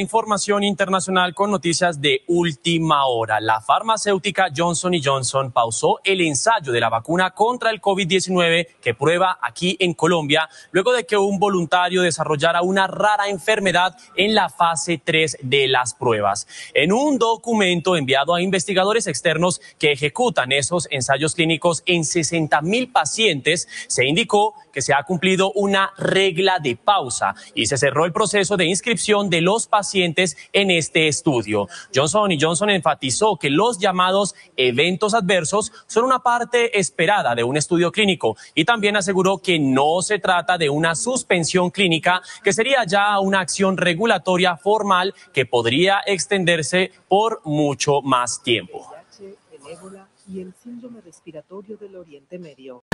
Información internacional con noticias de última hora. La farmacéutica Johnson Johnson pausó el ensayo de la vacuna contra el COVID-19 que prueba aquí en Colombia luego de que un voluntario desarrollara una rara enfermedad en la fase 3 de las pruebas. En un documento enviado a investigadores externos que ejecutan esos ensayos clínicos en 60 mil pacientes, se indicó que se ha cumplido una regla de pausa y se cerró el proceso de inscripción de los pacientes en este estudio. Johnson y Johnson enfatizó que los llamados eventos adversos son una parte esperada de un estudio clínico y también aseguró que no se trata de una suspensión clínica, que sería ya una acción regulatoria formal que podría extenderse por mucho más tiempo. y el síndrome respiratorio del Oriente Medio.